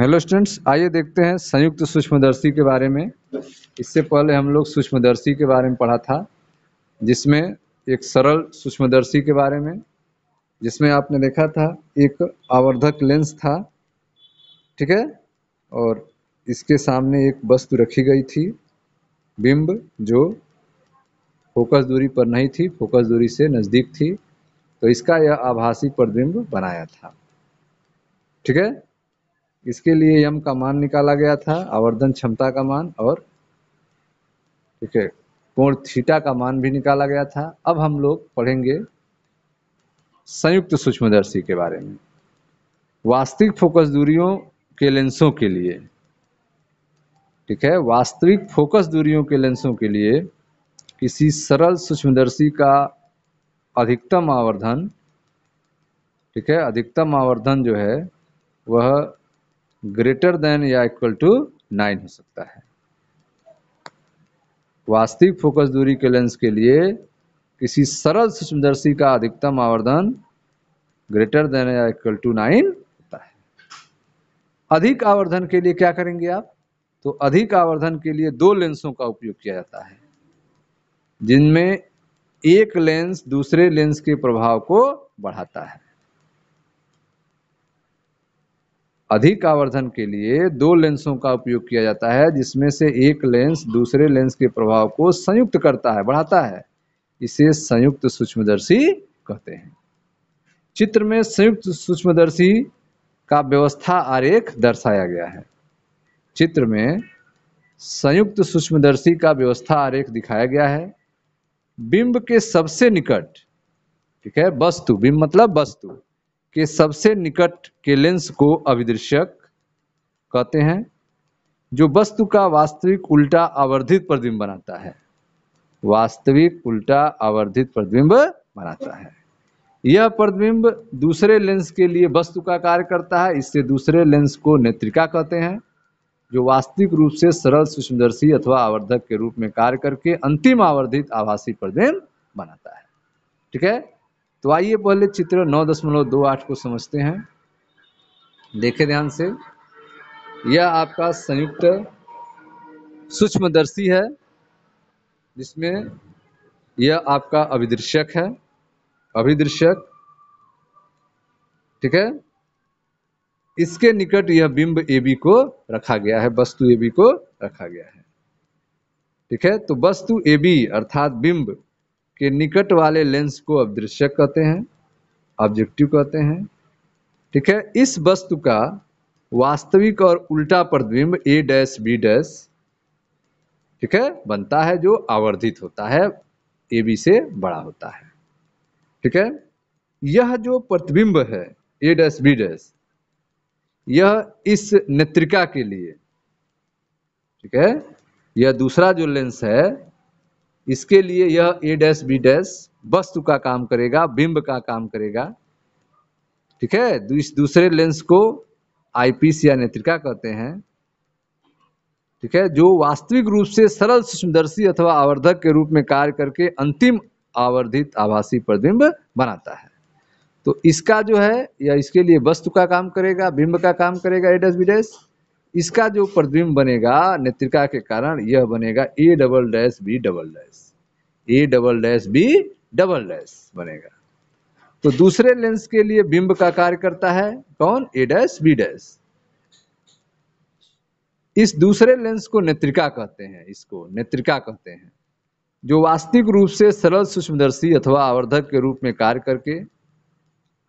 hello students आइए देखते हैं संयुक्त सूक्ष्मदर्शी के बारे में इससे पहले हम लोग सूक्ष्मदर्शी के बारे में पढ़ा था जिसमें एक सरल सूक्ष्मदर्शी के बारे में जिसमें आपने देखा था एक आवर्धक लेंस था ठीक है और इसके सामने एक वस्तु रखी गई थी बिंब जो फोकस दूरी पर नहीं थी फोकस दूरी से नज़दीक थी तो इसका यह आभासी प्रतिबिंब बनाया था ठीक है इसके लिए यम का मान निकाला गया था आवर्धन क्षमता का मान और ठीक है कोण थीटा का मान भी निकाला गया था अब हम लोग पढ़ेंगे संयुक्त सूक्ष्मदर्शी के बारे में वास्तविक फोकस दूरियों के लेंसों के लिए ठीक है वास्तविक फोकस दूरियों के लेंसों के लिए किसी सरल सूक्ष्मदर्शी का अधिकतम आवर्धन ठीक है अधिकतम आवर्धन जो है वह ग्रेटर देन या इक्वल टू नाइन हो सकता है वास्तविक फोकस दूरी के लेंस के लिए किसी सरल सूक्ष्मदर्शी का अधिकतम आवर्धन ग्रेटर देन या इक्वल टू नाइन होता है अधिक आवर्धन के लिए क्या करेंगे आप तो अधिक आवर्धन के लिए दो लेंसों का उपयोग किया जाता है जिनमें एक लेंस दूसरे लेंस के प्रभाव को बढ़ाता है अधिक आवर्धन के लिए दो लेंसों का उपयोग किया जाता है जिसमें से एक लेंस दूसरे लेंस के प्रभाव को संयुक्त करता है बढ़ाता है इसे संयुक्त सूक्ष्मदर्शी कहते हैं चित्र में संयुक्त सूक्ष्मदर्शी का व्यवस्था आरेख दर्शाया गया है चित्र में संयुक्त सूक्ष्मदर्शी का व्यवस्था आरेख दिखाया गया है बिंब के सबसे निकट ठीक है वस्तु बिंब मतलब वस्तु के सबसे निकट के लेंस को अभिदृश्यक कहते हैं जो वस्तु का वास्तविक उल्टा आवर्धित प्रतिबिंब बनाता है वास्तविक उल्टा आवर्धित प्रतिबिंब बनाता है यह प्रतिबिंब दूसरे लेंस के लिए वस्तु का कार्य करता है इससे दूसरे लेंस को नेत्रिका कहते हैं जो वास्तविक रूप से सरल सूक्ष्मदर्शी अथवा आवर्धक के रूप में कार्य करके अंतिम आवर्धित आभासी प्रतिबिंब बनाता है ठीक है तो आइए पहले चित्र नौ दशमलव दो आठ को समझते हैं देखे ध्यान से यह आपका संयुक्त सूक्ष्मदर्शी है जिसमें यह आपका अभिदृश्यक है अभिदृश्यक ठीक है इसके निकट यह बिंब ए बी को रखा गया है वस्तु ए बी को रखा गया है ठीक है तो वस्तु ए बी अर्थात बिंब के निकट वाले लेंस को दृश्य कहते हैं ऑब्जेक्टिव कहते हैं ठीक है इस वस्तु का वास्तविक और उल्टा प्रतिबिंब ए डैश बी डैश ठीक है बनता है जो आवर्धित होता है ए बी से बड़ा होता है ठीक है यह जो प्रतिबिंब है ए डैश बी डैश यह इस नेत्रिका के लिए ठीक है यह दूसरा जो लेंस है इसके लिए यह ए डैश बी डैश वस्तु का काम करेगा बिंब का काम करेगा ठीक है इस दूसरे लेंस को आईपीस या नेत्रिका कहते हैं ठीक है जो वास्तविक रूप से सरल सूक्ष्मदर्शी अथवा आवर्धक के रूप में कार्य करके अंतिम आवर्धित आभासी प्रतिबिंब बनाता है तो इसका जो है या इसके लिए वस्तु का काम करेगा बिंब का काम करेगा एडस डैश बी डैश इसका जो प्रतिबिंब बनेगा नेत्रिका के कारण यह बनेगा A double dash B double dash A double dash B double dash बनेगा तो दूसरे लेंस के लिए बिंब का कार्य करता है कौन ए डैश बी डैश इस दूसरे लेंस को नेत्रिका कहते हैं इसको नेत्रिका कहते हैं जो वास्तविक रूप से सरल सूक्ष्मदर्शी अथवा आवर्धक के रूप में कार्य करके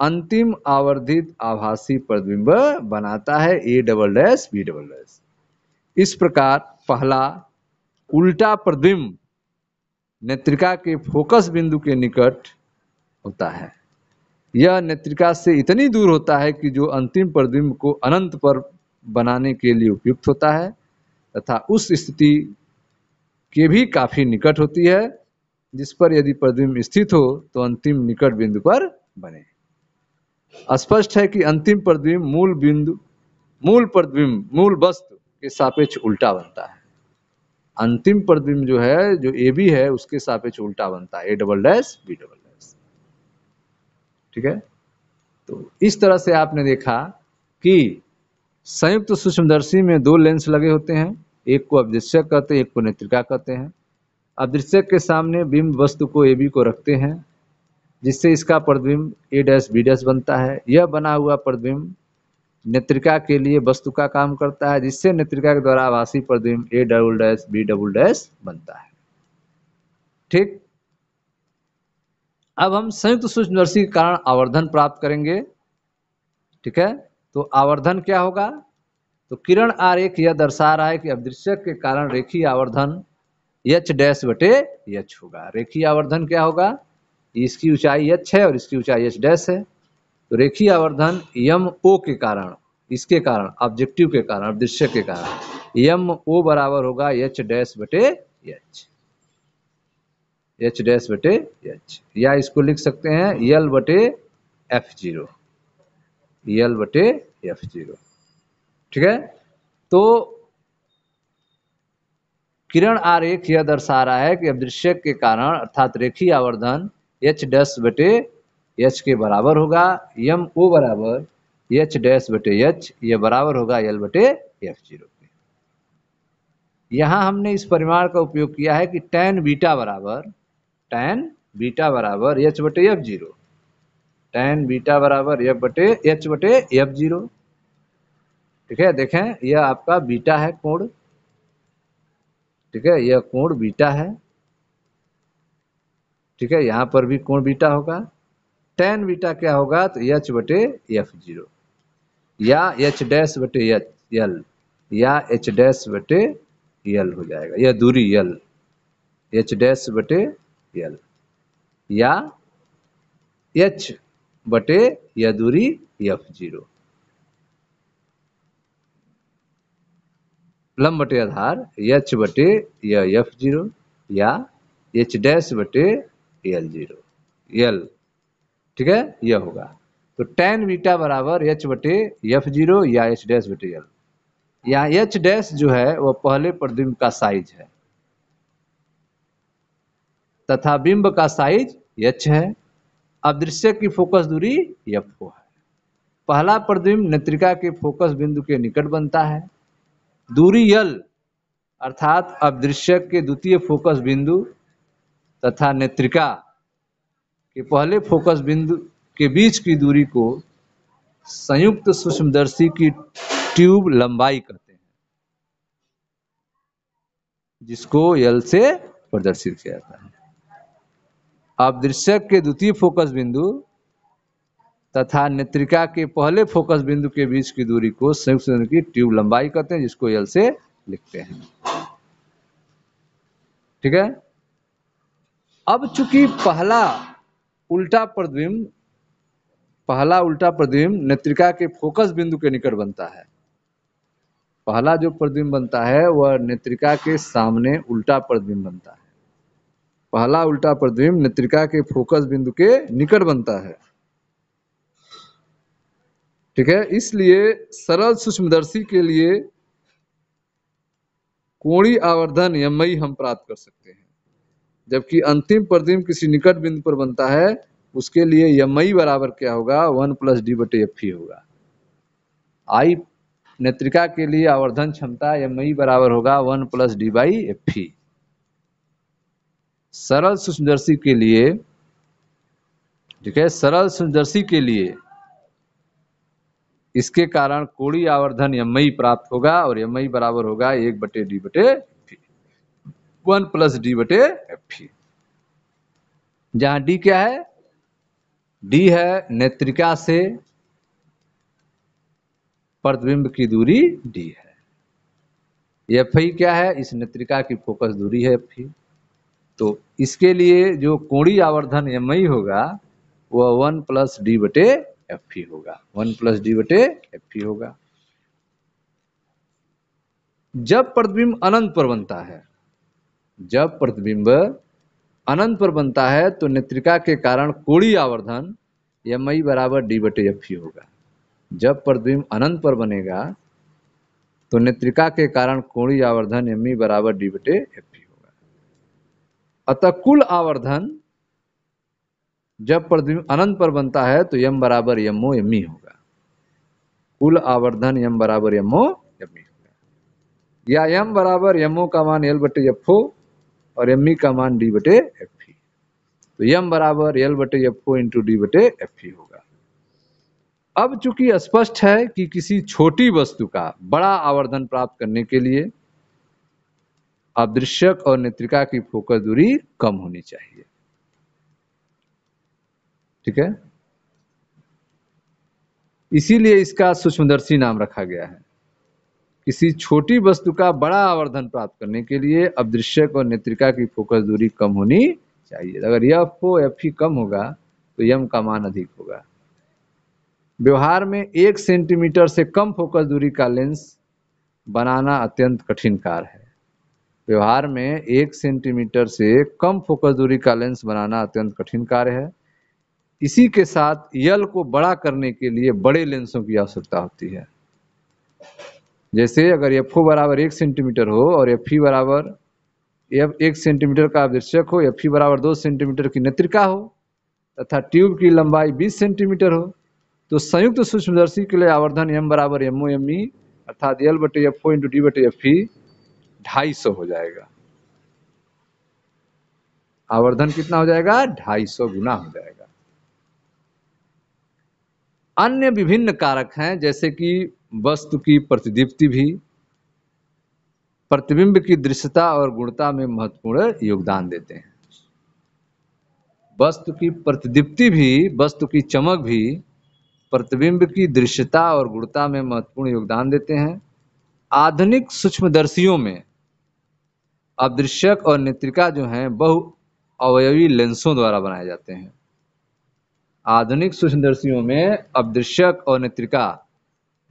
अंतिम आवर्धित आभासी प्रतिबिंब बनाता है A double dash B double dash इस प्रकार पहला उल्टा प्रतिबिंब नेत्रिका के फोकस बिंदु के निकट होता है यह नेत्रिका से इतनी दूर होता है कि जो अंतिम प्रतिबिंब को अनंत पर बनाने के लिए उपयुक्त होता है तथा उस स्थिति के भी काफी निकट होती है जिस पर यदि प्रतिबिंब स्थित हो तो अंतिम निकट बिंदु पर बने स्पष्ट है कि अंतिम प्रतिबिंब मूल बिंदु मूल प्रतिबिंब मूल वस्तु के सापेक्ष उल्टा बनता है अंतिम प्रतिबिंब जो है जो ए बी है उसके सापेक्ष उल्टा बनता है A double dash B double dash ठीक है तो इस तरह से आपने देखा कि संयुक्त सूक्ष्मदर्शी में दो लेंस लगे होते हैं एक को अवदृश्यक कहते हैं एक को नेत्रिका कहते हैं अदृश्यक के सामने बिंब वस्तु को ए बी को रखते हैं जिससे इसका प्रतिबिंब ए डैश बी डैश बनता है यह बना हुआ प्रतिबिंब नेत्रिका के लिए वस्तु का काम करता है जिससे नेत्रिका के द्वारा आभासी प्रतिबिंब A double dash B double dash बनता है ठीक अब हम संयुक्त सूक्ष्मदर्शी के कारण आवर्धन प्राप्त करेंगे ठीक है तो आवर्धन क्या होगा तो किरण आरेख यह दर्शा रहा है कि अवदृश्यक के कारण रेखी आवर्धन एच डैश बटे एच होगा रेखी आवर्धन क्या होगा इसकी ऊंचाई एच है और इसकी ऊंचाई एच डैश है तो रेखी आवर्धन यम ओ के कारण इसके कारण ऑब्जेक्टिव के कारण दृश्य के कारण यम ओ बराबर होगा एच डैश बटे एच एच डैश बटे एच या इसको लिख सकते हैं यल बटे एफ जीरो यल बटे एफ जीरो ठीक है तो किरण आरेख यह दर्शा रहा है कि दृश्य के कारण अर्थात रेखी आवर्धन एच डैश बटे एच के बराबर होगा यम ओ बराबर एच डैश बटे एच ये बराबर होगा एल बटे एफ जीरो के यहाँ हमने इस परिमाण का उपयोग किया है कि टेन बीटा बराबर टेन बीटा बराबर एच बटे एफ जीरो टेन बीटा बराबर एफ बटे एच बटे एफ जीरो ठीक है देखें यह आपका बीटा है कोण ठीक है यह कोण बीटा है ठीक है यहाँ पर भी कोण बीटा होगा टेन बीटा क्या होगा तो एच बटे एफ जीरो या एच डैश बटे एच एल या एच डैश बटे एल हो जाएगा यह दूरी एल एच डैश बटे एल या एच बटे या दूरी एफ जीरो लंब बटे आधार एच बटे या एफ जीरो या एच डैश बटे एल जीरो एल ठीक है यह होगा तो टेन बीटा बराबर एच बटे एफ जीरो या एच डैश बटे एल यहाँ एच डैश जो है वह पहले प्रतिबिंब का साइज है तथा बिंब का साइज एच है अब दृश्य की फोकस दूरी एफ ओ है पहला प्रतिबिंब नेत्रिका के फोकस बिंदु के निकट बनता है दूरी यल अर्थात अब दृश्य के द्वितीय फोकस बिंदु तथा नेत्रिका के पहले फोकस बिंदु के बीच की दूरी को संयुक्त सूक्ष्मदर्शी की ट्यूब लंबाई कहते हैं जिसको यल से प्रदर्शित किया जाता है अब दृश्यक के द्वितीय फोकस बिंदु तथा नेत्रिका के पहले फोकस बिंदु के बीच की दूरी को संयुक्त की ट्यूब लंबाई कहते हैं जिसको यल से लिखते हैं ठीक है अब चूंकि पहला उल्टा प्रतिबिंब पहला उल्टा प्रतिबिंब नेत्रिका के फोकस बिंदु के निकट बनता है पहला जो प्रतिबिंब बनता है वह नेत्रिका के सामने उल्टा प्रतिबिंब बनता है पहला उल्टा प्रतिबिंब नेत्रिका के फोकस बिंदु के निकट बनता है ठीक है इसलिए सरल सूक्ष्मदर्शी के लिए कोणी आवर्धन या मई हम प्राप्त कर सकते हैं जबकि अंतिम प्रतिम किसी निकट बिंदु पर बनता है उसके लिए यमई बराबर क्या होगा वन प्लस डी बटे एफ ही होगा आई नेत्रिका के लिए आवर्धन क्षमता यमई बराबर होगा one plus D by F ही सरल सूक्ष्मदर्शी के लिए ठीक है सरल सूक्ष्मदर्शी के लिए इसके कारण कोड़ी आवर्धन यमई प्राप्त होगा और यमई बराबर होगा एक बटे डी बटे वन प्लस डी बटे एफ ई जहां डी क्या है डी है नेत्रिका से प्रतिबिंब की दूरी डी है एफ ई क्या है इस नेत्रिका की फोकस दूरी है एफ ई तो इसके लिए जो कोणी आवर्धन एम ई होगा वह वन प्लस डी बटे एफ ई होगा वन प्लस डी बटे एफ ई होगा जब प्रतिबिंब अनंत पर बनता है जब प्रतिबिंब अनंत पर बनता है तो नेत्रिका के कारण कोड़ी आवर्धन एम आई बराबर डी बटे एफ ही होगा जब प्रतिबिंब अनंत पर बनेगा तो नेत्रिका के कारण कोड़ी आवर्धन एम ई बराबर डी बटे एफ ही होगा अतः कुल आवर्धन जब प्रतिबिंब अनंत पर बनता है तो यम बराबर यमो एम ई होगा कुल आवर्धन यम बराबर यमो एम ई होगा या यम बराबर यमो का मान एल बटे एफ हो और एम ई का मान डी बटे एफ ई तो यम बराबर एल बटे एफ ओ इंटू डी बटे एफ ई होगा अब चूंकि स्पष्ट है कि किसी छोटी वस्तु का बड़ा आवर्धन प्राप्त करने के लिए अदृश्यक और नेत्रिका की फोकस दूरी कम होनी चाहिए ठीक है इसीलिए इसका सूक्ष्मदर्शी नाम रखा गया है किसी छोटी वस्तु का बड़ा आवर्धन प्राप्त करने के लिए अब दृश्यक और नेत्रिका की फोकस दूरी कम होनी चाहिए अगर यफ एफ ही कम होगा तो यम का मान अधिक होगा व्यवहार में एक सेंटीमीटर से कम फोकस दूरी का लेंस बनाना अत्यंत कठिन कार्य है व्यवहार में एक सेंटीमीटर से कम फोकस दूरी का लेंस बनाना अत्यंत कठिन कार्य है इसी के साथ यल को बड़ा करने के लिए बड़े लेंसों की आवश्यकता होती है जैसे अगर एफ बराबर एक सेंटीमीटर हो और एफ e बराबर एफ एक सेंटीमीटर का आवश्यक हो एफ ई e बराबर दो सेंटीमीटर की नेत्रिका हो तथा ट्यूब की लंबाई बीस सेंटीमीटर हो तो संयुक्त तो सूक्ष्मदर्शी के लिए आवर्धन एम बराबर एम ओ एम ई अर्थात एल बटे एफ ओ इंटू डी बटे एफ ई e ढाई सौ हो जाएगा आवर्धन कितना हो जाएगा ढाई सौ गुना हो जाएगा अन्य विभिन्न कारक हैं जैसे कि वस्तु की प्रतिदीप्ति भी प्रतिबिंब की दृश्यता और गुणता में महत्वपूर्ण योगदान देते हैं वस्तु की प्रतिदीप्ति भी वस्तु की चमक भी प्रतिबिंब की दृश्यता और गुणता में महत्वपूर्ण योगदान देते हैं आधुनिक सूक्ष्मदर्शियों में अदृश्यक और नेत्रिका जो हैं बहु अवयवी लेंसों द्वारा बनाए जाते हैं आधुनिक सूक्ष्मदर्शियों में अदृश्यक और नेत्रिका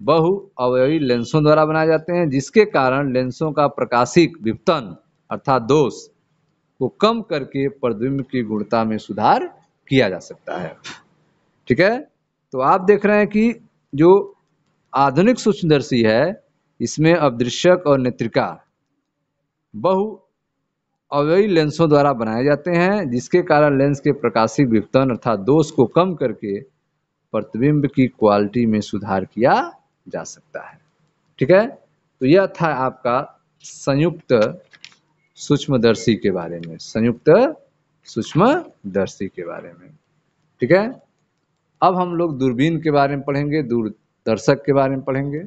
बहु अवयवी लेंसों द्वारा बनाए जाते हैं जिसके कारण लेंसों का प्रकाशिक विपतन अर्थात दोष को कम करके प्रतिबिंब की गुणता में सुधार किया जा सकता है ठीक है तो आप देख रहे हैं कि जो आधुनिक सूक्ष्मदर्शी है इसमें अवदृश्यक और नेत्रिका बहु अवयवी लेंसों द्वारा बनाए जाते हैं जिसके कारण लेंस के प्रकाशिक विपतन अर्थात दोष को कम करके प्रतिबिंब की क्वालिटी में सुधार किया जा सकता है ठीक है तो यह था आपका संयुक्त सूक्ष्मदर्शी के बारे में संयुक्त सूक्ष्मदर्शी के बारे में ठीक है अब हम लोग दूरबीन के बारे में पढ़ेंगे दूरदर्शक के बारे में पढ़ेंगे